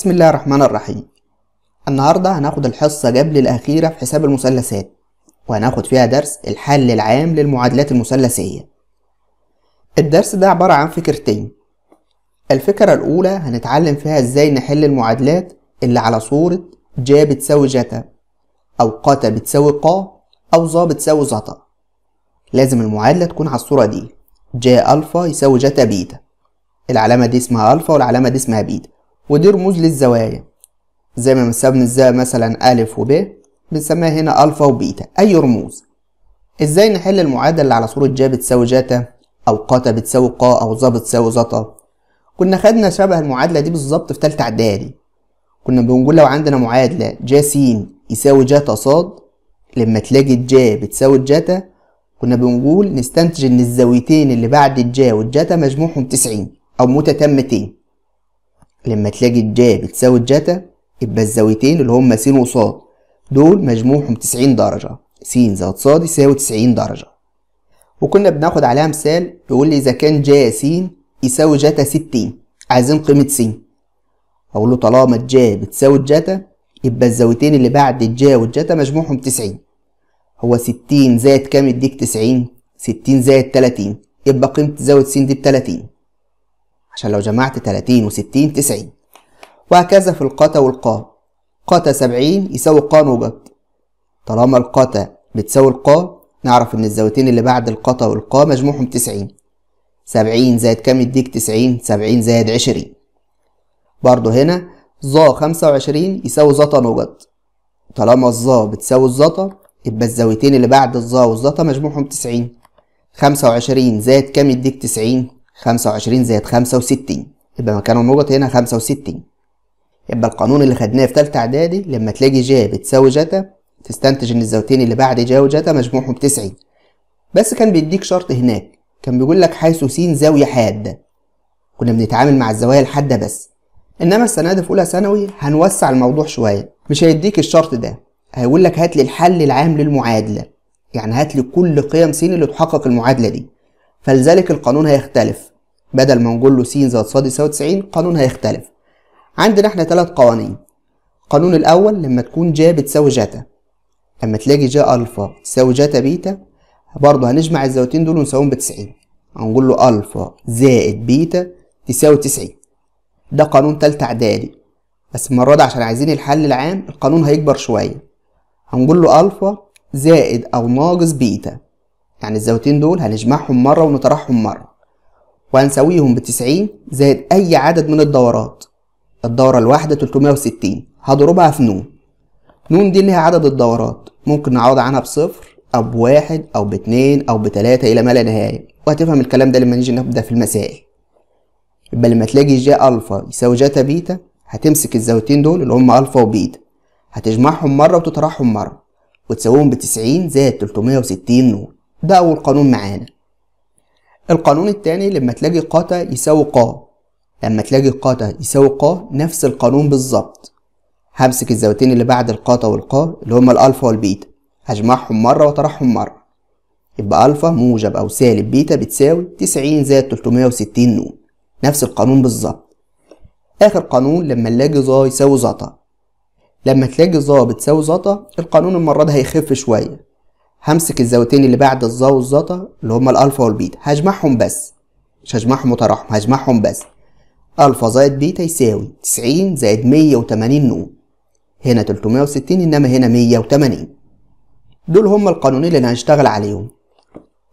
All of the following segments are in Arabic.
بسم الله الرحمن الرحيم النهاردة هناخد الحصة قبل الأخيرة في حساب المثلثات وهناخد فيها درس الحل العام للمعادلات المثلثية الدرس ده عبارة عن فكرتين الفكرة الأولى هنتعلم فيها إزاي نحل المعادلات اللي على صورة جا بتساوي جتا أو قتا بتساوي قا أو ظا بتساوي زتا لازم المعادلة تكون على الصورة دي جا ألفا يساوي جتا بيتا العلامة دي اسمها ألفا والعلامة دي اسمها بيتا ودي رموز للزوايا زي ما مثبنا الزاوية مثلا ألف وب بنسميها هنا ألفا وبيتا أي رموز ازاي نحل المعادلة اللي على صورة جا بتساوي جتا أو قتا بتساوي قا أو ظا بتساوي ظتا كنا خدنا شبه المعادلة دي بالظبط في تالتة إعدادي كنا بنقول لو عندنا معادلة جا س يساوي جتا ص لما تلاقي الجا بتساوي جتا كنا بنقول نستنتج إن الزاويتين اللي بعد الجا والجتا مجموعهم تسعين أو متتمتين لما تلاقي الجا بتساوي الجتا يبقى الزاويتين اللي هما س وص دول مجموعهم 90 درجة س زائد ص يساوي 90 درجة وكنا بناخد عليها مثال يقول لي إذا كان جا س يساوي جتا 60 عايزين قيمة س أقول له طالما الجا بتساوي الجتا يبقى الزاويتين اللي بعد الجا والجتا مجموعهم 90 هو 60 زائد كام يديك 90 60 زائد 30 يبقى قيمة زاوية س دي ب 30 عشان لو جمعت 30 و60 90 وهكذا في القتا والقا قتا 70 يساوي قا نوجد طالما القتا بتساوي القا نعرف ان الزاويتين اللي بعد القتا والقا مجموعهم 90 70 زائد كام يديك 90 70 زائد 20 برضه هنا ظا 25 يساوي زتا نوجد طالما الظا بتساوي الزتا يبقى الزاويتين اللي بعد الظا والزتا مجموعهم 90 25 زائد كام يديك 90 25 زائد 65 يبقى مكان النقط هنا 65 يبقى القانون اللي خدناه في تالتة إعدادي لما تلاقي جا بتساوي جتا تستنتج إن الزاويتين اللي بعد جا وجتا مجموعهم 90 بس كان بيديك شرط هناك كان بيقول لك حيث س زاوية حادة كنا بنتعامل مع الزوايا الحادة بس إنما السنة دي في أولى ثانوي هنوسع الموضوع شوية مش هيديك الشرط ده هيقول لك هات لي الحل العام للمعادلة يعني هات لي كل قيم س اللي تحقق المعادلة دي فلذلك القانون هيختلف بدل ما نقول له س زائد ص يساوي 90 قانون هيختلف عندنا احنا ثلاث قوانين القانون الاول لما تكون جا بتساوي جتا لما تلاقي جا الفا تساوي جتا بيتا برضه هنجمع الزاويتين دول ونساويهم ب 90 هنقول له الفا زائد بيتا تساوي 90 ده قانون تالتة اعدادي بس المره دي عشان عايزين الحل العام القانون هيكبر شويه هنقول له الفا زائد او ناقص بيتا يعني الزاويتين دول هنجمعهم مره ونطرحهم مره وهنساويهم ب 90 زائد أي عدد من الدورات الدورة الواحدة 360 هضربها في نون نون دي اللي هي عدد الدورات ممكن نعوض عنها بصفر أو بواحد أو باتنين أو بتلاتة إلى ما لا نهاية وهتفهم الكلام ده لما نيجي نبدأ في المسائل يبقى لما تلاقي جا ألفا يساوي جتا بيتا هتمسك الزاويتين دول اللي هما ألفا وبيتا هتجمعهم مرة وتطرحهم مرة وتساويهم بتسعين زائد تلتمية وستين نون ده أول قانون معانا القانون التاني لما تلاقي قاتا يساوي قا لما تلاقي قاتا يساوي قا نفس القانون بالظبط همسك الزاويتين اللي بعد القاتا والقا اللي هما الالفا والبيتا هجمعهم مرة وأطرحهم مرة يبقى ألفا موجب أو سالب بيتا بتساوي تسعين زائد تلتمية وستين نون نفس القانون بالظبط آخر قانون لما نلاقي ظا يساوي زتا لما تلاقي ظا بتساوي زتا القانون المرة ده هيخف شوية همسك الزاويتين اللي بعد الظا والظتا اللي هما الالفا والبيتا هجمعهم بس مش هجمعهم وتراحم هجمعهم بس الفا زائد بيتا يساوي تسعين زائد مية وتمانين نون هنا تلتمية وستين انما هنا مية وتمانين دول هما القانونين اللي انا هشتغل عليهم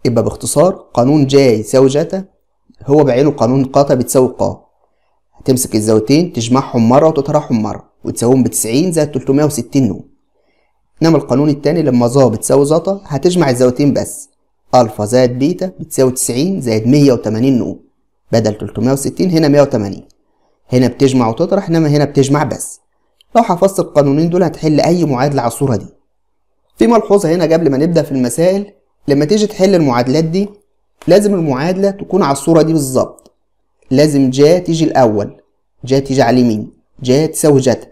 يبقى باختصار قانون جا يساوي جتا هو بعينه قانون قاطع بتساوي قا هتمسك الزاويتين تجمعهم مرة وتطرحهم مرة وتساويهم بتسعين زائد تلتمية وستين نون انما القانون التاني لما ظا بتساوي زتا هتجمع الزاويتين بس الفا زائد بيتا بتساوي 90 زائد 180 نقوم بدل 360 هنا 180 هنا بتجمع وتطرح انما هنا بتجمع بس لو حفظت القانونين دول هتحل اي معادله على الصوره دي في ملحوظه هنا قبل ما نبدا في المسائل لما تيجي تحل المعادلات دي لازم المعادله تكون على الصوره دي بالظبط لازم جا تيجي الاول جا تيجي على اليمين جا تساوي جتا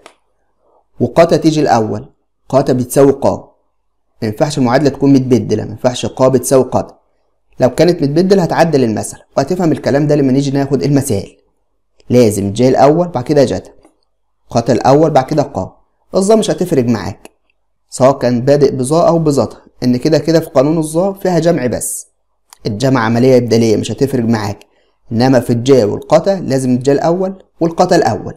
وقتا تيجي الاول قاتا بتساوي قا ما ينفعش المعادله تكون متبدله ما ينفعش قا بتساوي قا لو كانت متبدله هتعدل المثل وهتفهم الكلام ده لما نيجي ناخد المسائل لازم جي الأول بعد كده جتا قتا الأول بعد كده قا الظا مش هتفرق معاك سواء كان بادئ بظا أو بظتا إن كده كده في قانون الظا فيها جمع بس الجمع عملية إبدالية مش هتفرق معاك إنما في الجا والقتا لازم الجا الأول والقتا الأول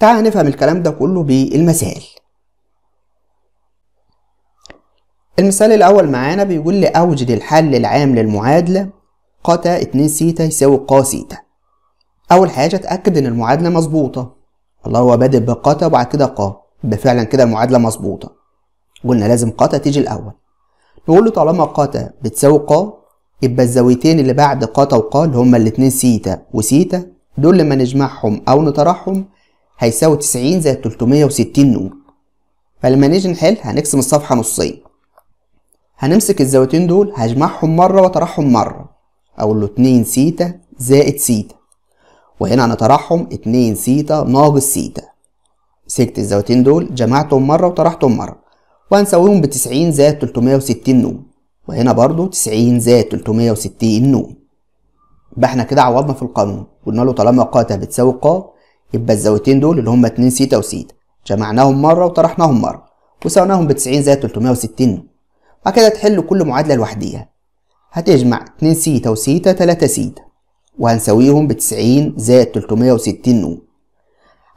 تعال نفهم الكلام ده كله بالمسائل المثال الأول معانا بيقول لي أوجد الحل العام للمعادلة قتا 2 سيتا يساوي قا سيتا أول حاجة أتأكد إن المعادلة مظبوطة الله هو بادئ بقتا وبعد كده قا يبقى فعلا كده المعادلة مظبوطة قلنا لازم قتا تيجي الأول نقول له طالما قتا بتساوي قا يبقى الزاويتين اللي بعد قتا وقا اللي هما الاتنين سيتا وسيتا دول لما نجمعهم أو نطرحهم هيساوي 90 زائد 360 نون فلما نيجي نحل هنقسم الصفحة نصين هنمسك الزاويتين دول هجمعهم مرة وأطرحهم مرة أقول له 2 سيتا زائد سيتا وهنا هنطرحهم 2 سيتا ناقص سيتا مسكت الزاويتين دول جمعتهم مرة وطرحتهم مرة وهنساويهم بتسعين زائد تلتمية وستين نون وهنا برضو تسعين زائد تلتمية وستين نون يبقى احنا كده عوضنا في القانون قلنا له طالما ق بتساوي ق يبقى الزاويتين دول اللي هما اتنين سيتا وسيتا جمعناهم مرة وطرحناهم مرة وساويناهم بتسعين زائد تلتمية وستين نون بعد كده تحل كل معادلة لوحديها هتجمع 2 سيتا وسيتا 3 سيتا وهنساويهم ب 90 زائد 360 نو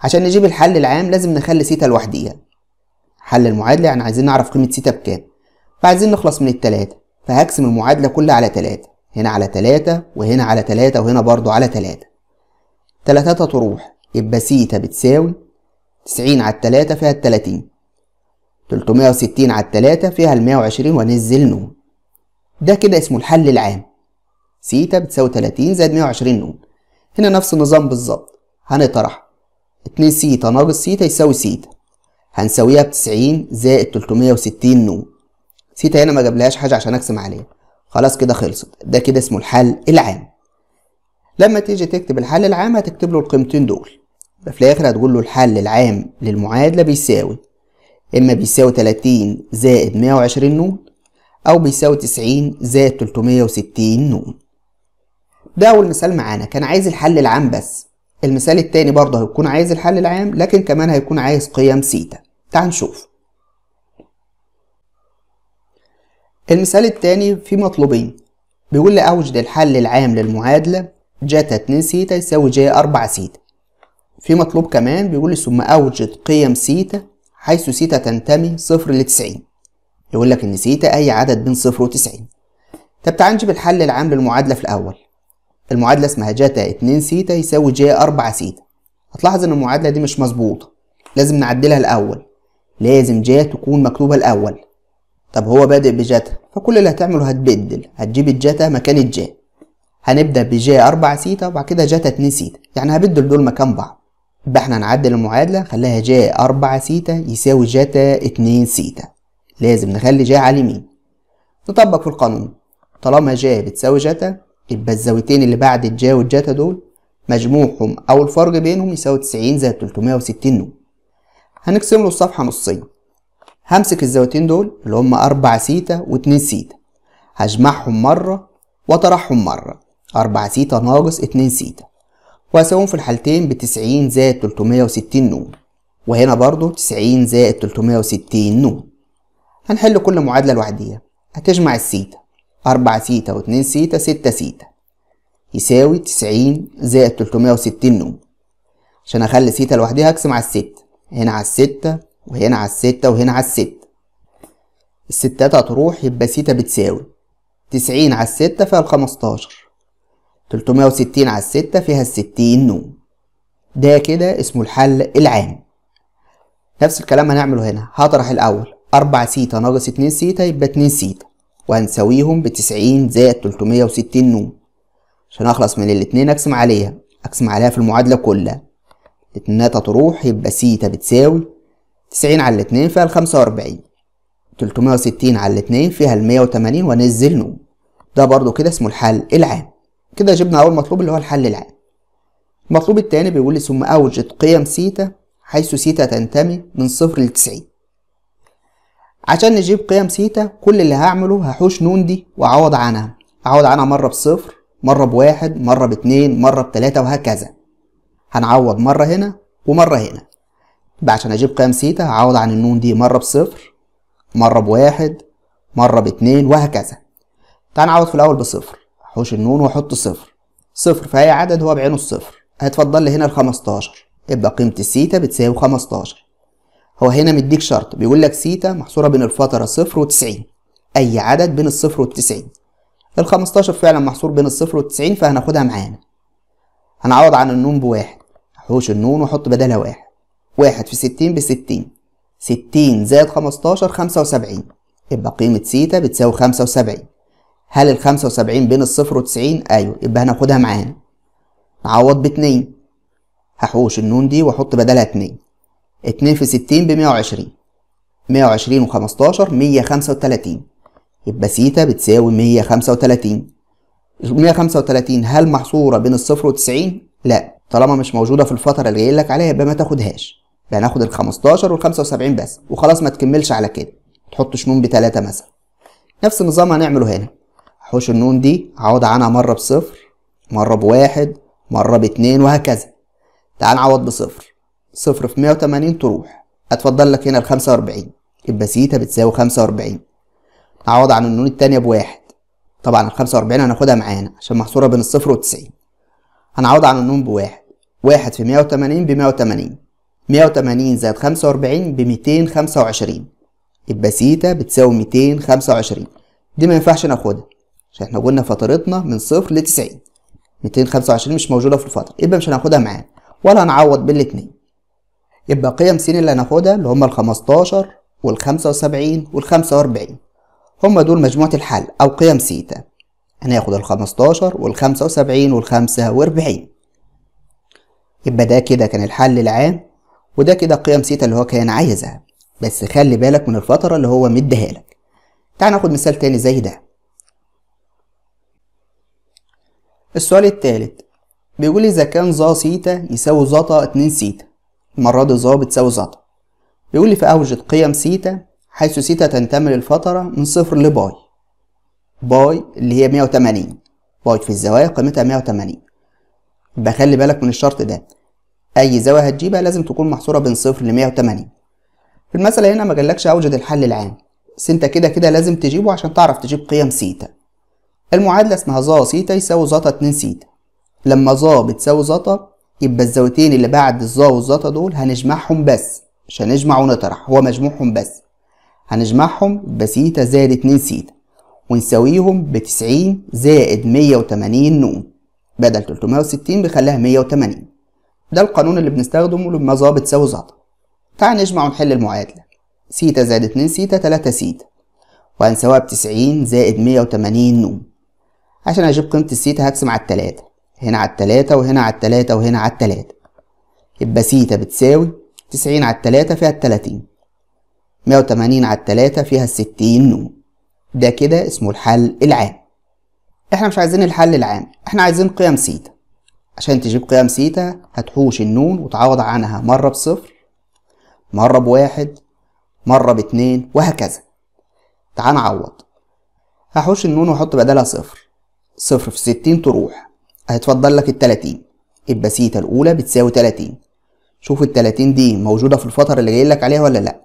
عشان نجيب الحل العام لازم نخلي سيتا لوحديها حل المعادلة يعني عايزين نعرف قيمة سيتا بكام فعايزين نخلص من التلاتة فهقسم المعادلة كلها على تلاتة هنا على تلاتة وهنا على تلاتة وهنا برضو على تلاتة تلاتة تروح يبقى سيتا بتساوي تسعين على التلاتة فيها التلاتين 360 على التلاتة فيها ال 120 وانزل نون ده كده اسمه الحل العام سيتا بتساوي 30 زائد 120 نون هنا نفس النظام بالظبط هنطرح 2 سيتا ناقص سيتا يساوي سيتا هنساويها ب 90 زائد 360 نون سيتا هنا ما جابلهاش حاجة عشان أقسم عليها خلاص كده خلصت ده كده اسمه الحل العام لما تيجي تكتب الحل العام هتكتب له القيمتين دول في الآخر هتقول له الحل العام للمعادلة بيساوي إما بيساوي 30 زائد 120 نون أو بيساوي 90 زائد 360 نون ده أول مثال معانا كان عايز الحل العام بس المثال التاني برضه هيكون عايز الحل العام لكن كمان هيكون عايز قيم سيتا تعال نشوف المثال التاني فيه مطلوبين بيقول لي أوجد الحل العام للمعادلة جتا 2 سيتا يساوي جي 4 سيتا في مطلوب كمان بيقول لي ثم أوجد قيم سيتا حيث سيتا تنتمي صفر لتسعين يقول لك إن سيتا أي عدد بين صفر وتسعين طب تعال نجيب الحل العام للمعادلة في الأول المعادلة اسمها جتا اتنين سيتا يساوي جا أربعة سيتا هتلاحظ إن المعادلة دي مش مظبوطة لازم نعدلها الأول لازم جا تكون مكتوبة الأول طب هو بادئ بجتا فكل اللي هتعمله هتبدل هتجيب الجتا مكان الجي هنبدأ بجي أربعة سيتا وبعد كده جتا اتنين سيتا يعني هبدل دول مكان بعض يبقى احنا هنعدل المعادلة خليها جا أربعة سيتا يساوي جتا اتنين سيتا لازم نخلي جا على اليمين نطبق في القانون طالما جا بتساوي جتا يبقى الزاويتين اللي بعد الجا والجتا دول مجموعهم أو الفرق بينهم يساوي تسعين زائد تلتمية وستين نون هنقسم له الصفحة نصين همسك الزاويتين دول اللي هما أربعة سيتا واتنين سيتا هجمعهم مرة وأطرحهم مرة أربعة سيتا ناقص اتنين سيتا وهساويهم في الحالتين بتسعين زائد تلتمية وستين نون وهنا برضو تسعين زائد تلتمية وستين نون هنحل كل معادلة لوحديها هتجمع السيتا أربعة سيتا واتنين سيتا ستة سيتا يساوي تسعين زائد تلتمية وستين نون عشان أخلي سيتا لوحديها أقسم على الستة هنا على الستة وهنا على الستة وهنا على الستة الستات هتروح يبقى سيتا بتساوي تسعين على الستة فيها الخمستاشر 360 على 6 فيها ال 60 نون ده كده اسمه الحل العام نفس الكلام هنعمله هنا هطرح الأول 4 سيتا ناقص 2 سيتا يبقى 2 سيتا وهنساويهم ب 90 زائد 360 نون عشان أخلص من الاتنين أقسم عليها أقسم عليها في المعادلة كلها الاتنينات هتروح يبقى سيتا بتساوي 90 على الاتنين فيها ال 45 360 على الاتنين فيها ال 180 وأنزل نون ده برضو كده اسمه الحل العام كده جبنا أول مطلوب اللي هو الحل العام المطلوب التاني بيقول لي ثم أوجد قيم سيتا حيث سيتا تنتمي من صفر لتسعين عشان نجيب قيم سيتا كل اللي هعمله هحوش نون دي وأعوض عنها أعوض عنها مرة بصفر مرة بواحد مرة باتنين مرة بتلاتة وهكذا هنعوض مرة هنا ومرة هنا يبقى عشان أجيب قيم سيتا هعوض عن النون دي مرة بصفر مرة بواحد مرة باتنين وهكذا تعال نعوض في الأول بصفر حوش النون واحط صفر صفر في اي عدد هو بعينه الصفر هتفضل لي هنا الخمستاشر يبقى قيمة السيتا بتساوي خمستاشر هو هنا مديك شرط بيقول لك سيتا محصورة بين الفترة صفر وتسعين أي عدد بين الصفر والتسعين الخمستاشر فعلا محصور بين الصفر والتسعين فهناخدها معانا هنعوض عن النون بواحد حوش النون وأحط بدالها واحد واحد في ستين بستين ستين زائد خمستاشر خمسة وسبعين يبقى قيمة سيتا بتساوي خمسة وسبعين هل ال 75 بين الصفر وتسعين ايوه يبقى هناخدها معانا نعوض باتنين هحوش النون دي واحط بدلها اتنين اتنين في ستين بمية وعشرين مية وعشرين وخمستاشر مية خمسة وتلاتين يبقى سيتا بتساوي مية خمسة وتلاتين مية خمسة وتلاتين هل محصورة بين الصفر وتسعين؟ لا طالما مش موجودة في الفترة اللي جايلك عليها يبقى ما تاخدهاش يبقى هناخد ال 15 وال 75 بس وخلاص ما تكملش على كده شنون نون بتلاتة مثلا نفس النظام هنعمله هنا حوش النون دي عوض عنها مرة بصفر مرة بواحد مرة باتنين وهكذا تعال نعوض بصفر صفر في مية وتمانين تروح هتفضل لك هنا الخمسة وأربعين يبقى سيتا بتساوي خمسة وأربعين نعوض عن النون التانية بواحد طبعا الخمسة وأربعين هناخدها معانا عشان محصورة بين الصفر والتسعين هنعوض عن النون بواحد واحد في مية وتمانين بمية وتمانين مية وتمانين زائد خمسة وأربعين بميتين خمسة وعشرين يبقى سيتا بتساوي ميتين خمسة وعشرين دي ما ينفعش ناخدها عشان احنا قلنا فترتنا من صفر لتسعين ميتين خمسة وعشرين مش موجودة في الفترة يبقى مش هناخدها معانا ولا هنعوض بين الاتنين يبقى قيم س اللي هناخدها اللي هما 15 والخمسة وسبعين والخمسة وأربعين هما دول مجموعة الحل أو قيم سيتا هناخد ال 15 والخمسة وسبعين والخمسة وأربعين يبقى ده كده كان الحل العام وده كده قيم سيتا اللي هو كان عايزها بس خلي بالك من الفترة اللي هو مديها لك تعال ناخد مثال تاني زي ده السؤال الثالث بيقول إذا كان ظا سيتا يساوي ظا اتنين سيتا المرة دي ظا بتساوي ظا بيقول لي فأوجد قيم سيتا حيث سيتا تنتمي للفترة من صفر لباي باي اللي هي 180 باي في الزوايا قيمتها 180 يبقى خلي بالك من الشرط ده أي زاوية هتجيبها لازم تكون محصورة بين صفر ل 180 في المثل هنا ما أوجد الحل العام بس أنت كده كده لازم تجيبه عشان تعرف تجيب قيم سيتا المعادلة اسمها ظا سي يساوي ظا اتنين سيتا لما ظا بتساوي ظا يبقى الزاويتين اللي بعد الظا والظا دول هنجمعهم بس مش هنجمع ونطرح هو مجموعهم بس هنجمعهم بسيتا زائد اتنين سيتا ونساويهم بتسعين زائد مية وتمانين نون بدل تلتمية وستين بيخليها مية وتمانين ده القانون اللي بنستخدمه لما ظا بتساوي ظا تعال نجمع ونحل المعادلة سيتا زائد اتنين سيتا تلاتة سيتا وهنساويها بتسعين زائد مية وتمانين نون عشان اجيب قيمة السيتا هقسم على التلاتة هنا على التلاتة وهنا على التلاتة وهنا على التلاتة يبقى سيتا بتساوي تسعين على التلاتة فيها التلاتين مية وتمانين على التلاتة فيها الستين نون ده كده اسمه الحل العام احنا مش عايزين الحل العام احنا عايزين قيم سيتا عشان تجيب قيم سيتا هتحوش النون وتعوض عنها مرة بصفر مرة بواحد مرة باتنين وهكذا تعال نعوض هحوش النون واحط بدالها صفر صفر في ستين تروح هيتفضل لك التلاتين يبقى سيتا الأولى بتساوي تلاتين شوف التلاتين دي موجودة في الفترة اللي جايلك عليها ولا لأ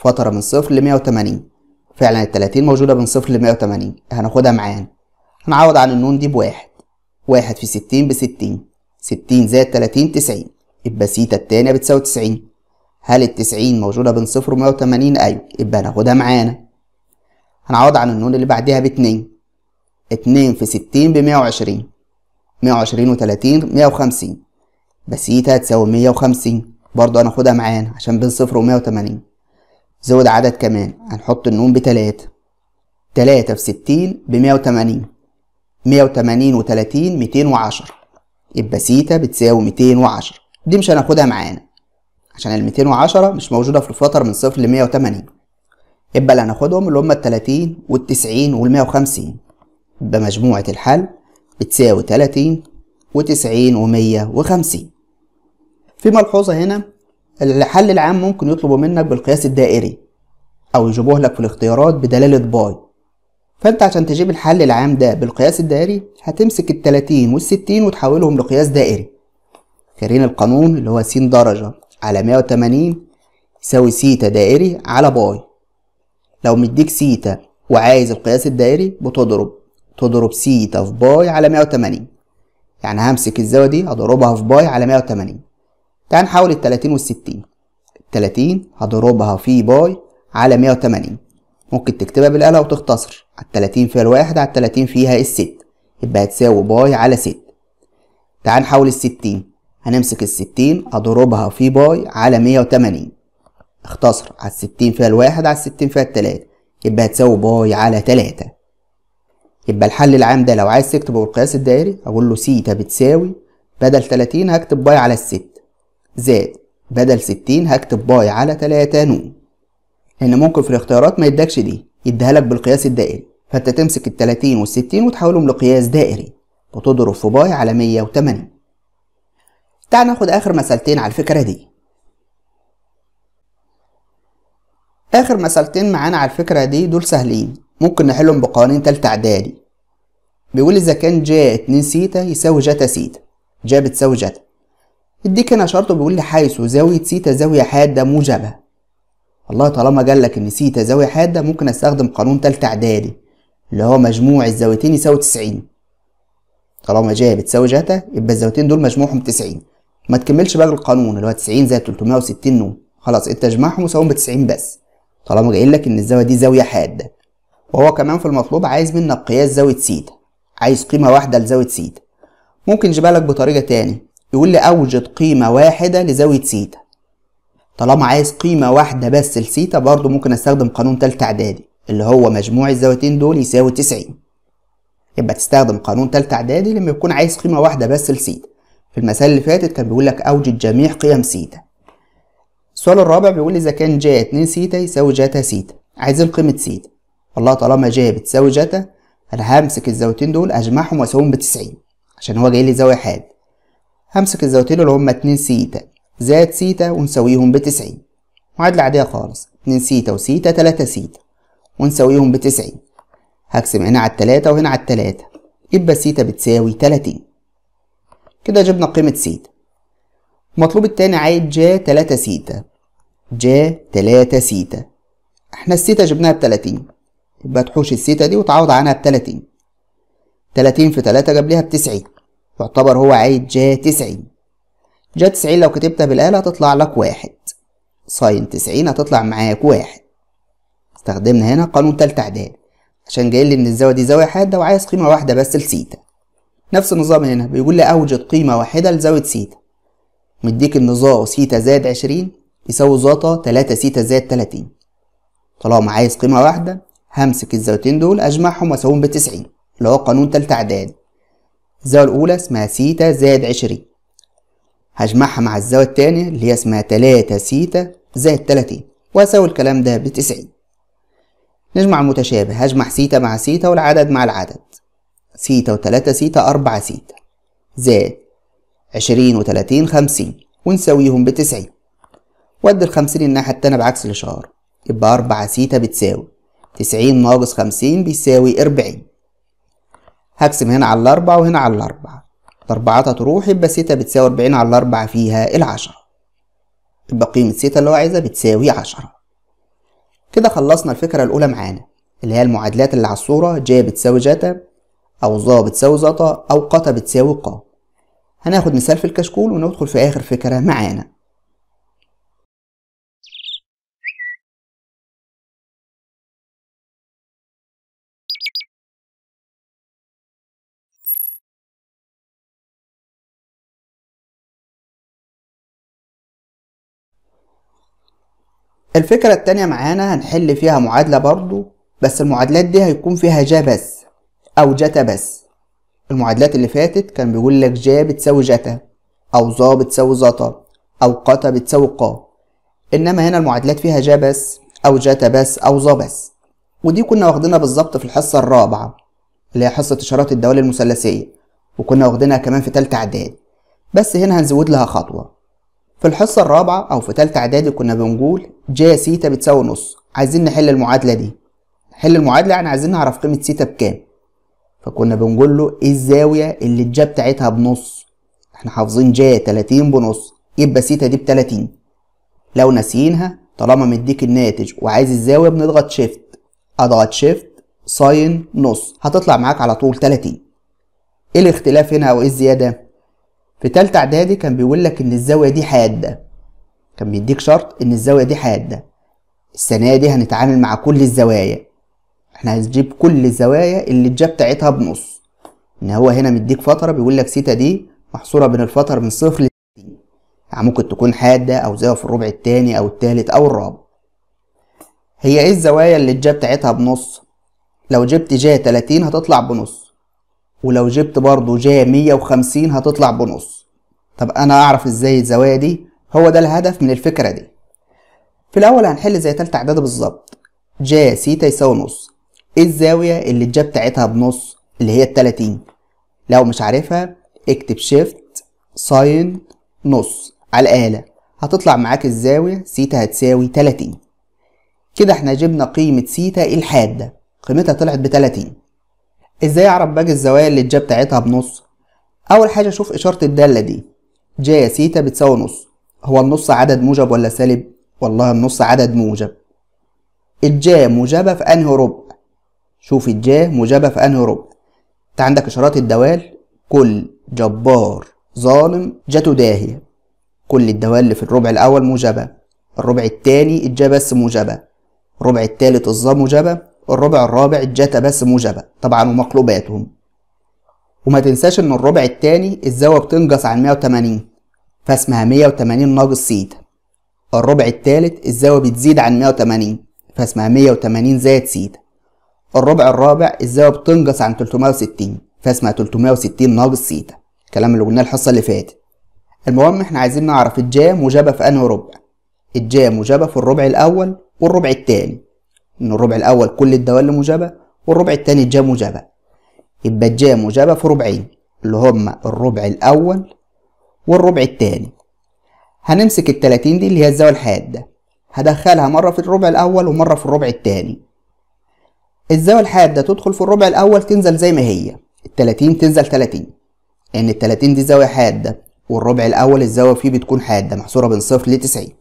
فترة من صفر لمية وتمانين فعلا التلاتين موجودة من صفر لمية وتمانين هناخدها معانا هنعوض عن النون دي بواحد واحد في ستين بستين ستين زائد تلاتين تسعين يبقى سيتا التانية بتساوي تسعين هل التسعين موجودة بين صفر ومية وتمانين أيوة يبقى هناخدها معانا هنعوض عن النون اللي بعدها باتنين 2 في 60 ب 120 120 و30 150 بسيتة تساوي 150 برضه هناخدها معانا عشان بين صفر و180 زود عدد كمان هنحط النون بتلاتة تلاتة في ستين بمية وتمانين مية وتمانين وتلاتين ميتين وعشرة يبقى سيتا بتساوي ميتين وعشرة دي مش هناخدها معانا عشان الميتين وعشرة مش موجودة في الفلاتر من صفر لمية وتمانين يبقى اللي هناخدهم اللي هما التلاتين والتسعين والمية وخمسين بمجموعة الحل بتساوي 30 و90 و150 في ملحوظة هنا الحل العام ممكن يطلبوا منك بالقياس الدائري أو يجيبوه لك في الاختيارات بدلالة باي فأنت عشان تجيب الحل العام ده بالقياس الدائري هتمسك ال 30 وال 60 وتحولهم لقياس دائري كارين القانون اللي هو س درجة على 180 يساوي سيتا دائري على باي لو مديك سيتا وعايز القياس الدائري بتضرب تضرب سيتا في باي على 180 يعني همسك الزاوية دي هضربها في باي على 180 تعال نحاول ال 30 وال 60 ال 30 هضربها في باي على 180 ممكن تكتبها بالآلة وتختصر على ال 30 فيها الواحد على ال 30 فيها الست يبقى هتساوي باي على 6 تعال نحاول ال 60 هنمسك ال 60 اضربها في باي على 180 اختصر على ال 60 فيها الواحد على ال 60 فيها التلاتة يبقى هتساوي باي على تلاتة يبقى الحل العام ده لو عايز تكتبه بالقياس الدائري اقول له سيتا بتساوي بدل 30 هكتب باي على الست زائد بدل 60 هكتب باي على 3 نون لان ممكن في الاختيارات ما يدكش دي يديها لك بالقياس الدائري فانت تمسك ال 30 وال 60 وتحولهم لقياس دائري وتضرب في باي على 180 تعال ناخد اخر مسألتين على الفكرة دي اخر مسألتين معانا على الفكرة دي دول سهلين ممكن نحلهم بقوانين تالتة اعدادي بيقول اذا كان جا اتنين سيتا يساوي جتا سيتا جا بتساوي جتا يديك هنا شرط بيقول لي حيث زاوية سيتا زاوية حادة موجبة والله طالما قال لك ان سيتا زاوية حادة ممكن استخدم قانون تالتة اعدادي اللي هو مجموع الزاويتين يساوي تسعين طالما جا بتساوي جتا يبقى الزاويتين دول مجموعهم تسعين ما تكملش بقى القانون اللي هو تسعين زائد تلتمية وستين نون خلاص انت اجمعهم وساويهم بتسعين بس طالما جايلك ان الزاوية دي زاوية حادة وهو كمان في المطلوب عايز منك قياس زاوية سيد عايز قيمة واحدة لزاوية سيد ممكن لك بطريقة تاني يقول لي أوجد قيمة واحدة لزاوية سيتا طالما عايز قيمة واحدة بس لسيتا برضو ممكن أستخدم قانون تالتة إعدادي اللي هو مجموع الزاويتين دول يساوي تسعين يبقى تستخدم قانون تالتة إعدادي لما يكون عايز قيمة واحدة بس لسيتا في المسألة اللي فاتت كان بيقول لك أوجد جميع قيم سيتا السؤال الرابع بيقول لي إذا كان جا اتنين سيتا يساوي جاتا سيتا عايزين قيمة سيتا والله طالما جايه بتساوي جتا انا همسك الزاويتين دول اجمعهم واساويهم بتسعين عشان هو جاي لي زاويه حاد همسك الزاويتين اللي هما اتنين سيتا زائد سيتا ونساويهم بتسعين معادلة عادية خالص اتنين سيتا وسيتا تلاتة سيتا ونساويهم بتسعين هقسم هنا على التلاتة وهنا على التلاتة يبقى سيتا بتساوي تلاتين كده جبنا قيمة سيتا المطلوب التاني عايد جا تلاتة سيتا جا تلاتة سيتا احنا السيتا جبناها بتلاتين يبقى تحوش الثيتا دي وتعوض عنها 30 30 في 3 جاب ليها 90 يعتبر هو عايد جا تسعين جا تسعين لو كتبتها بالآلة هتطلع لك واحد ساين تسعين هتطلع معاك واحد استخدمنا هنا قانون تالتة إعداد عشان جاي لي إن الزاوية دي زاوية حادة وعايز قيمة واحدة بس لثيتا نفس النظام هنا بيقول لي أوجد قيمة واحدة لزاوية ثيتا مديك إن ظا سيتا زائد عشرين يساوي ظا تلاتة ثيتا زائد تلاتين طالما عايز قيمة واحدة همسك الزاويتين دول أجمعهم وأساويهم بتسعين اللي هو قانون تالتة إعداد الزاوية الأولى اسمها سيتا زائد عشرين هجمعها مع الزاوية التانية اللي هي اسمها تلاتة سيتا زائد تلاتين وأساوي الكلام ده بتسعين نجمع المتشابه هجمع سيتا مع سيتا والعدد مع العدد سيتا وتلاتة سيتا أربعة سيتا زائد عشرين وتلاتين خمسين ونساويهم بتسعين وأدي الخمسين الناحية التانية بعكس الإشارة يبقى أربعة سيتا بتساوي تسعين ناقص خمسين بيساوي أربعين هقسم هنا على الأربعة وهنا على الأربعة الأربعات هتروح يبقى ستة بتساوي أربعين على الأربعة فيها العشرة يبقى قيمة ستة اللي هو عايزها بتساوي عشرة كده خلصنا الفكرة الأولى معانا اللي هي المعادلات اللي على الصورة جا بتساوي جتا أو ظا بتساوي ظتا أو قتا بتساوي قا هناخد مثال في الكشكول وندخل في آخر فكرة معانا الفكرة التانية معانا هنحل فيها معادلة برضو بس المعادلات دي هيكون فيها جا بس أو جتا بس المعادلات اللي فاتت كان بيقول لك جا بتساوي جتا أو ظا بتساوي ظتا أو قتا بتساوي قا إنما هنا المعادلات فيها جا بس أو جتا بس أو ظا بس ودي كنا واخدينها بالظبط في الحصة الرابعة اللي هي حصة إشارات الدوال المثلثية وكنا واخدينها كمان في تالتة إعداد بس هنا هنزود لها خطوة في الحصة الرابعة أو في تالتة إعدادي كنا بنقول جا سيتا بتساوي نص عايزين نحل المعادلة دي نحل المعادلة يعني عايزين نعرف قيمة سيتا بكام فكنا بنقول له إيه الزاوية اللي الجا بتاعتها بنص احنا حافظين جا تلاتين بنص يبقى سيتا دي بتلاتين لو ناسيينها طالما مديك الناتج وعايز الزاوية بنضغط شيفت اضغط شيفت ساين نص هتطلع معاك على طول تلاتين ايه الاختلاف هنا او ايه الزيادة في تالتة اعدادي كان بيقول لك ان الزاوية دي حادة كان بيديك شرط ان الزاوية دي حادة السنة دي هنتعامل مع كل الزوايا احنا هنجيب كل الزوايا اللي الجا بتاعتها بنص ان هو هنا مديك فترة بيقول لك سيتا دي محصورة بين الفترة من صفر لستين يعني ممكن تكون حادة او زاوية في الربع التاني او التالت او الرابع هي ايه الزوايا اللي الجا بتاعتها بنص لو جبت جا تلاتين هتطلع بنص ولو جبت برضو جا 150 هتطلع بنص طب انا اعرف ازاي الزوايا دي هو ده الهدف من الفكرة دي في الاول هنحل زي تالتة اعداد بالظبط جا سيتا يساوي نص ايه الزاوية اللي الجا بتاعتها بنص اللي هي التلاتين لو مش عارفها اكتب شيفت ساين نص على الآلة هتطلع معاك الزاوية سيتا هتساوي تلاتين كده احنا جبنا قيمة سيتا الحادة قيمتها طلعت بتلاتين ازاي اعرف باقي الزوايا اللي الجا بتاعتها بنص اول حاجه اشوف اشاره الداله دي جا يا سيتا بتساوي نص هو النص عدد موجب ولا سالب والله النص عدد موجب الجا موجبه في انهي ربع شوف الجا موجبه في انهي ربع انت عندك اشارات الدوال كل جبار ظالم جاته داهيه كل الدوال اللي في الربع الاول موجبه الربع التاني الجا بس موجبه الربع التالت الظا موجبه الربع الرابع الجتا بس موجبة طبعا ومقلوباتهم وما تنساش ان الربع التاني الزاوية بتنقص عن 180 فاسمها 180 ناقص سيتا الربع التالت الزاوية بتزيد عن 180 فاسمها 180 زائد سيتا الربع الرابع الزاوية بتنقص عن 360 فاسمها 360 ناقص سيتا الكلام اللي قلناه الحصة اللي فاتت المهم احنا عايزين نعرف الجا موجبة في انهي ربع الجا موجبة في الربع الأول والربع التاني ان الربع الاول كل الدوال مجابه والربع الثاني جا مجابه يبقى الجا مجابه في ربعين اللي هما الربع الاول والربع الثاني هنمسك التلاتين دي اللي هي الزاويه الحاده هدخلها مره في الربع الاول ومره في الربع الثاني الزاويه الحاده تدخل في الربع الاول تنزل زي ما هي التلاتين تنزل تلاتين ان التلاتين دي زاويه حاده والربع الاول الزاويه فيه بتكون حاده محصوره بين صفر لتسعين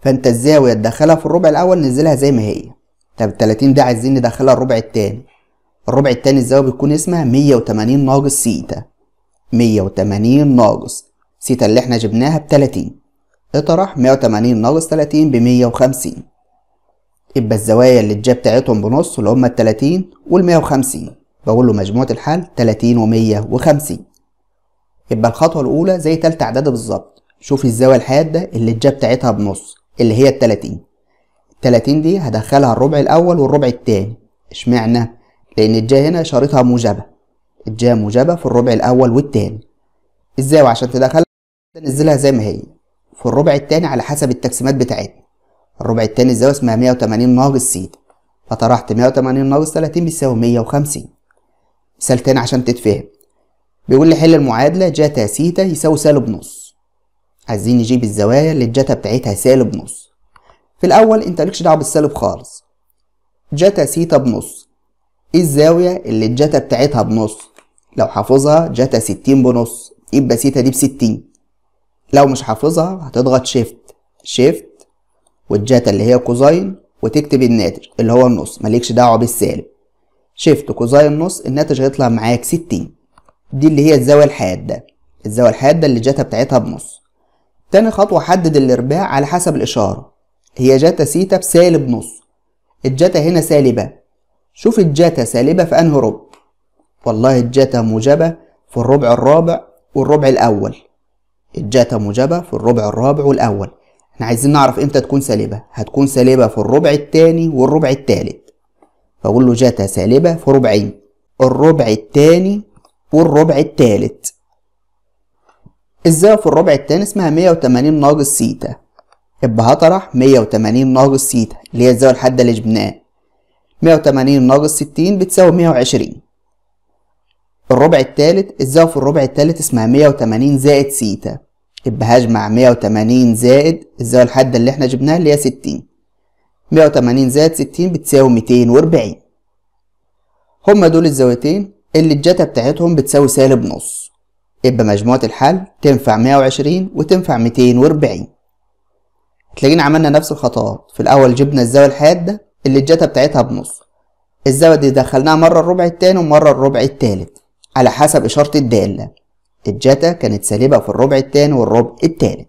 فانت الزاويه تدخلها في الربع الاول نزلها زي ما هي طب ال 30 ده عايزين ندخلها الربع التاني الربع التاني الزاوية بتكون اسمها 180 ناقص سيتا 180 ناقص سيتا اللي احنا جبناها ب 30 اطرح 180 ناقص 30 ب 150 يبقى الزوايا اللي اتجاب بتاعتهم بنص اللي هم ال 30 وال 150 بقول له مجموعة الحل 30 و 150 يبقى الخطوة الأولى زي تالتة إعدادي بالظبط شوف الزاوية الحادة اللي اتجاب بتاعتها بنص اللي هي ال 30 30 دي هدخلها الربع الاول والربع التاني اشمعنى لان الجا هنا اشارتها موجبه الجا موجبه في الربع الاول والتاني ازاي وعشان تدخلها ننزلها زي ما هي في الربع التاني على حسب التقسيمات بتاعتنا الربع التاني الزاويه اسمها 180 ناقص س فطرحت 180 ناقص 30 بيساوي 150 مثال تاني عشان تتفهم بيقول لي حل المعادله جتا سيتا يساوي سالب نص عايزين نجيب الزوايا اللي الجتا بتاعتها سالب نص في الأول أنت مالكش دعوة بالسالب خالص جتا سيتا بنص إيه الزاوية اللي الجتا بتاعتها بنص لو حافظها جتا ستين بنص يبقى سيتا دي بستين لو مش حافظها هتضغط شيفت شيفت والجتا اللي هي كوزاين وتكتب الناتج اللي هو النص مالكش دعوة بالسالب شيفت كوزاين نص الناتج هيطلع معاك ستين دي اللي هي الزاوية الحادة الزاوية الحادة اللي جتا بتاعتها بنص تاني خطوة حدد الارباع على حسب الإشارة هي جتا سيتا بسالب نص الجتا هنا سالبة شوف الجتا سالبة في أنه ربع والله الجتا موجبة في الربع الرابع والربع الأول الجتا موجبة في الربع الرابع والأول احنا عايزين نعرف امتى تكون سالبة هتكون سالبة في الربع التاني والربع التالت فأقول له جتا سالبة في ربعين الربع التاني والربع التالت الزاوية في الربع التاني اسمها 180 ناقص سيتا يبقى هطرح 180 ناقص ثيتا اللي هي الزاوية الحادة اللي جبناها 180 ناقص 60 بتساوي 120 الربع التالت الزاوية في الربع التالت اسمها 180 زائد ثيتا يبقى هجمع 180 زائد الزاوية الحادة اللي احنا جبناها اللي هي 60 180 زائد 60 بتساوي 240 هما دول الزاويتين اللي الجتا بتاعتهم بتساوي سالب نص يبقى مجموعة الحل تنفع 120 وتنفع 240 تلاقينا عملنا نفس الخطوات في الاول جبنا الزاويه الحاده اللي الجتا بتاعتها بنص الزاويه دي دخلناها مره الربع التاني ومره الربع التالت على حسب اشاره الداله الجتا كانت سالبه في الربع التاني والربع التالت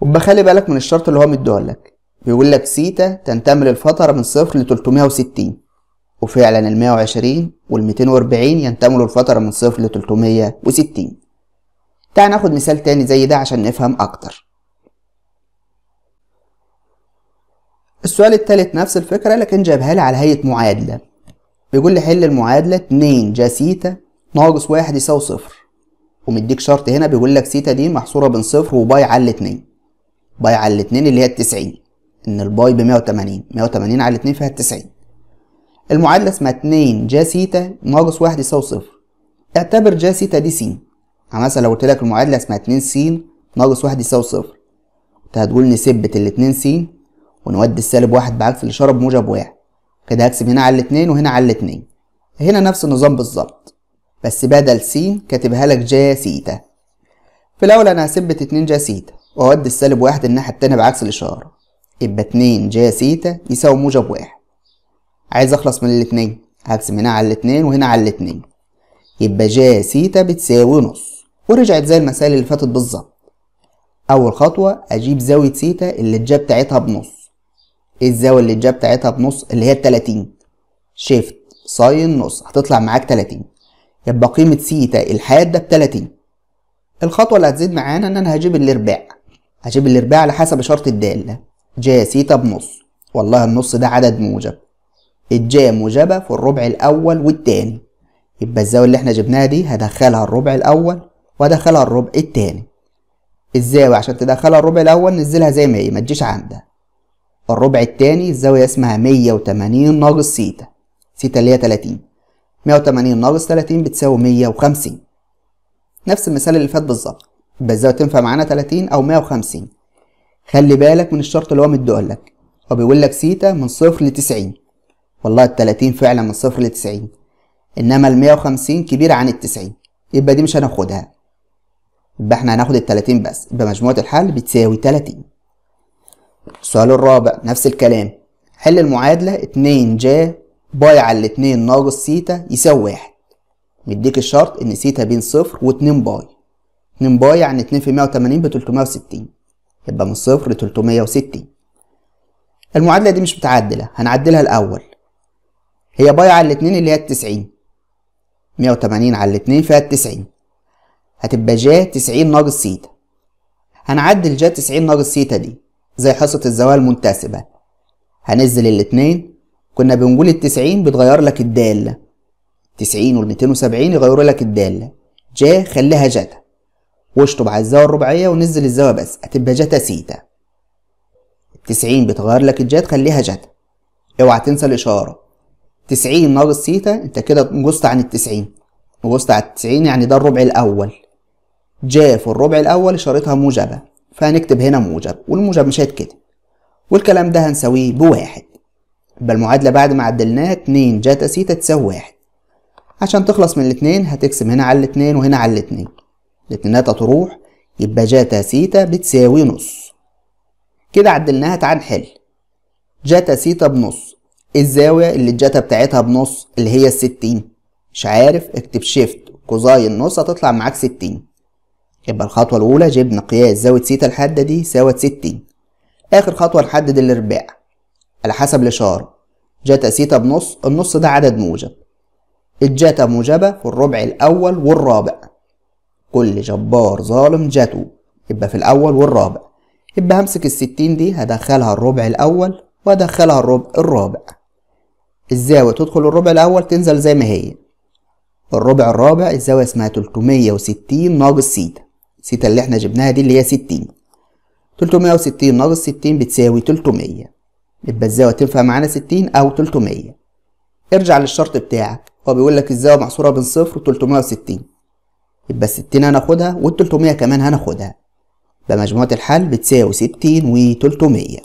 وبخلي بالك من الشرط اللي هو مديهولك بيقول لك سيتا تنتمي للفتره من صفر ل 360 وفعلا ال 120 وال 240 ينتموا للفتره من صفر ل 360 تعال ناخد مثال تاني زي ده عشان نفهم اكتر السؤال الثالث نفس الفكرة لكن جابها لي على هيئة معادلة بيقول لي حل المعادلة 2 جا سيتا ناقص 1 يساوي صفر ومديك شرط هنا بيقول لك سيتا دي محصورة بين صفر وباي على 2 باي على 2 اللي هي 90 ان الباي ب 180 180 على 2 فيها 90 المعادلة اسمها 2 جا سيتا ناقص 1 يساوي صفر اعتبر جا سيتا دي س يعني مثلا لو قلت لك المعادلة اسمها 2 س ناقص 1 يساوي صفر انت هتقول نسبة ال 2 س ونودي السالب واحد بعكس الإشارة بموجب واحد كده هكسب هنا على الاتنين وهنا على الاتنين هنا نفس النظام بالظبط بس بدل س كاتبها لك جا سيتا في الأول أنا هثبت اتنين جا سيتا وأودي السالب واحد الناحية التانية بعكس الإشارة يبقى اتنين جا سيتا يساوي موجب واحد عايز أخلص من الاتنين هقسم هنا على الاتنين وهنا على الاتنين يبقى جا سيتا بتساوي نص ورجعت زي المسائل اللي فاتت بالظبط أول خطوة أجيب زاوية سيتا اللي الجا بتاعتها بنص ايه الزاويه اللي جاب بتاعتها بنص اللي هي 30 شيفت ساين نص هتطلع معاك 30 يبقى قيمه سيتا الحاده ب 30 الخطوه اللي هتزيد معانا ان انا هجيب الارباع هجيب الارباع على حسب اشاره الداله جا سيتا بنص والله النص ده عدد موجب الجا موجبه في الربع الاول والتاني يبقى الزاويه اللي احنا جبناها دي هدخلها الربع الاول وادخلها الربع التاني الزاويه عشان تدخلها الربع الاول نزلها زي ما هي ما تجيش عندها الربع التاني الزاوية اسمها 180 ناقص ثيتا ثيتا اللي هي 30 180 ناقص 30 بتساوي 150 نفس المثال اللي فات بالظبط يبقى الزاوية تنفع معانا 30 أو 150 خلي بالك من الشرط اللي هو مديه لك هو بيقول لك ثيتا من صفر 90 والله ال 30 فعلا من صفر 90 إنما ال 150 كبيرة عن ال 90 يبقى دي مش هناخدها يبقى احنا هناخد ال 30 بس يبقى مجموعة الحل بتساوي 30 السؤال الرابع نفس الكلام حل المعادلة 2 جا باي على الاتنين ناقص سيتا يساوي واحد مديك الشرط ان سيتا بين صفر واتنين باي اتنين باي يعني اتنين في مية وتمانين بتلتمية وستين يبقى من صفر لتلتمية وستين المعادلة دي مش متعدلة هنعدلها الأول هي باي على الاتنين اللي هي التسعين مية وتمانين على الاتنين فيها التسعين هتبقى جا تسعين ناقص سيتا هنعدل جا تسعين ناقص سيتا دي زي حصة الزوايا المنتسبة هنزل الاتنين كنا بنقول التسعين بتغير لك الدالة تسعين والمتين وسبعين يغيروا لك الدالة جا خليها جتا واشطب على الزاوية الرباعية ونزل الزاوية بس هتبقى جتا سيتا التسعين بتغير لك الجتا خليها جتا اوعى تنسى الإشارة تسعين ناقص سيتا انت كده نقصت عن التسعين نقصت عن التسعين يعني ده الربع الأول جا في الربع الأول إشارتها موجبة فهنكتب هنا موجب والموجب مش هيتكتب والكلام ده هنساويه بواحد يبقى المعادلة بعد ما عدلناها اتنين جتا سيتا تساوي واحد عشان تخلص من الاتنين هتقسم هنا على الاتنين وهنا على الاتنين الاتنينات هتروح يبقى جتا سيتا بتساوي نص كده عدلناها تعال نحل جتا سيتا بنص إيه الزاوية اللي الجتا بتاعتها بنص اللي هي الستين مش عارف اكتب شيفت كوزاين نص هتطلع معاك ستين يبقى الخطوة الأولى جبنا قياس زاوية سيتا الحادة دي ساوت ستين آخر خطوة نحدد الارباع على حسب الإشارة جتا سيتا بنص النص ده عدد موجب الجتا موجبة في الربع الأول والرابع كل جبار ظالم جاتو يبقى في الأول والرابع يبقى همسك الستين دي هدخلها الربع الأول وأدخلها الربع الرابع الزاوية تدخل الربع الأول تنزل زي ما هي الربع الرابع الزاوية اسمها تلتمية وستين ناقص سيتا الثيتا اللي احنا جبناها دي اللي هي ستين تلتمية وستين ناقص ستين بتساوي تلتمية يبقى الزاوية تنفع معانا ستين أو تلتمية ارجع للشرط بتاعك هو بيقول لك الزاوية محصورة بين صفر وتلتمية وستين يبقى الستين هناخدها والتلتمية كمان هناخدها يبقى مجموعة الحل بتساوي ستين وتلتمية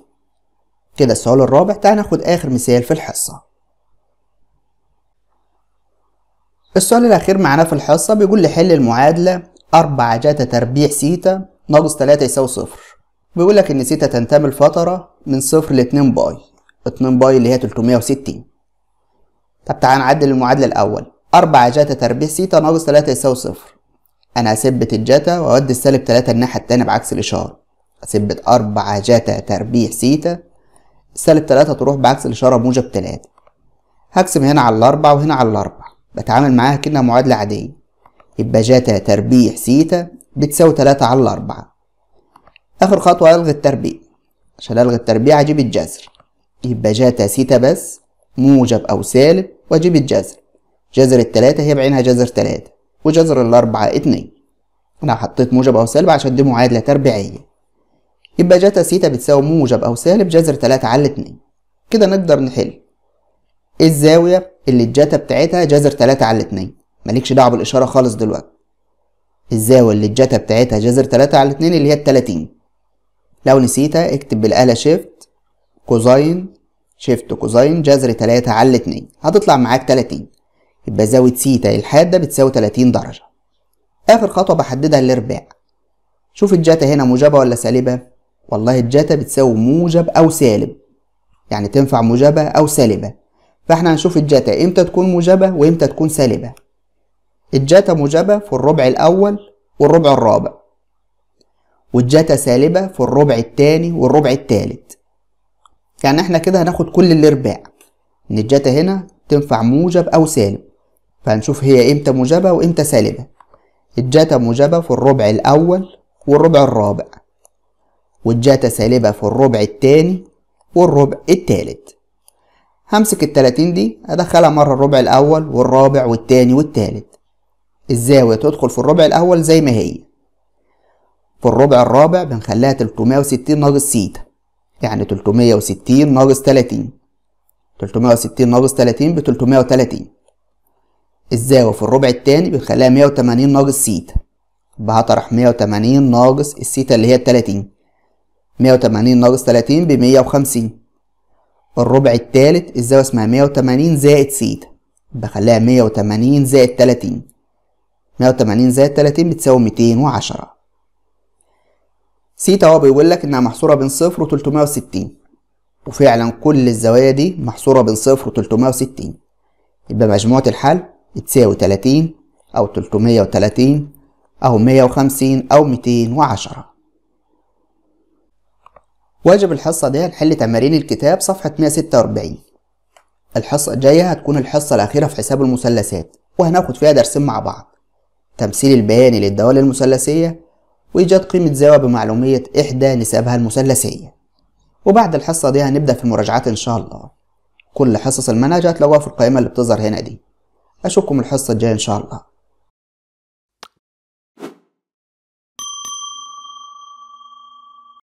كده السؤال الرابع تعالى ناخد آخر مثال في الحصة السؤال الأخير معانا في الحصة بيقول لي حل المعادلة 4 جاتا تربيع سيتا ناقص 3 يساوي صفر بيقول لك إن سيتا تنتمي لفترة من صفر لاتنين باي اتنين باي اللي هي تلتمية وستين طب تعالى نعدل المعادلة الأول أربعة جاتا تربيع سيتا ناقص تلاتة يساوي صفر أنا هثبت الجاتا وأودي السالب تلاتة الناحية التانية بعكس الإشارة أثبت أربعة جاتا تربيع سيتا السالب تلاتة تروح بعكس الإشارة بموجب تلاتة هقسم هنا على الأربعة وهنا على الأربعة بتعامل معاها كأنها معادلة عادية يبقى جتا تربيع سيتا بتساوي تلاتة على الأربعة آخر خطوة ألغي التربيع عشان ألغي التربيع أجيب الجذر يبقى جتا سيتا بس موجب أو سالب وأجيب الجذر جذر التلاتة هي بعينها جذر تلاتة وجذر الأربعة اتنين أنا حطيت موجب أو سالب عشان دي معادلة تربيعية يبقى جتا سيتا بتساوي موجب أو سالب جذر تلاتة على الاتنين كده نقدر نحل إيه الزاوية اللي الجتا بتاعتها جذر تلاتة على الاتنين مالكش دعوه بالاشاره خالص دلوقتي الزاويه اللي الجتا بتاعتها جذر 3 على 2 اللي هي ال 30 لو نسيتها اكتب بالاله شيفت كوزاين شيفت كوزاين جذر 3 على 2 هتطلع معاك 30 يبقى زاويه سيتا الحاده بتساوي 30 درجه اخر خطوه بحددها الارباع شوف الجتا هنا موجبه ولا سالبه والله الجتا بتساوي موجب او سالب يعني تنفع موجبه او سالبه فاحنا هنشوف الجتا امتى تكون موجبه وامتى تكون سالبه الجاتا موجبة في الربع الأول والربع الرابع والجاتا سالبة في الربع التاني والربع التالت يعني احنا كده هناخد كل الارباع ان الجاتا هنا تنفع موجب او سالب فهنشوف هي امتى موجبة وامتى سالبة الجاتا موجبة في الربع الأول والربع الرابع والجاتا سالبة في الربع التاني والربع التالت همسك التلاتين دي أدخلها مرة الربع الأول والرابع والتاني والتالت الزاوية تدخل في الربع الأول زي ما هي في الربع الرابع بنخليها 360 ناقص سيتا يعني 360 ناقص 30 360 ناقص 30 ب 330 الزاوية في الربع الثاني بنخليها 180 ناقص سيتا بهطرح 180 ناقص السيتا اللي هي 30 180 ناقص 30 ب 150 الربع الثالث الزاوية اسمها 180 زائد سيتا بخليها 180 زائد 30 180 زائد 30 بتساوي 210 سيتا هو بيقول لك انها محصورة بين صفر و 360 وفعلا كل الزوايا دي محصورة بين صفر و 360 يبقى مجموعة الحل بتساوي 30 أو 330 أو 150 أو 210 واجب الحصة دي هنحل تمارين الكتاب صفحة 146 الحصة الجاية هتكون الحصة الأخيرة في حساب المثلثات وهناخد فيها درسين مع بعض تمثيل البياني للدوال المثلثية وإيجاد قيمة زاوية بمعلومية إحدى نسبها المثلثية وبعد الحصة دي هنبدأ في المراجعات إن شاء الله كل حصص المنهج هتلاقوها في القائمة اللي بتظهر هنا دي أشوفكم الحصة الجاية إن شاء الله